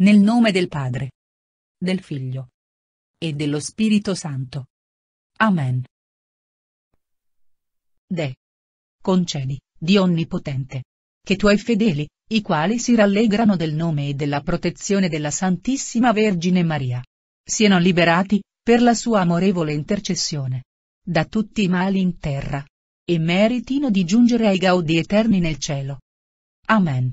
Nel nome del Padre. Del Figlio. E dello Spirito Santo. Amen. De. Concedi, Dio Onnipotente. Che tuoi fedeli, i quali si rallegrano del nome e della protezione della Santissima Vergine Maria, siano liberati, per la sua amorevole intercessione, da tutti i mali in terra, e meritino di giungere ai gaudi eterni nel cielo. Amen.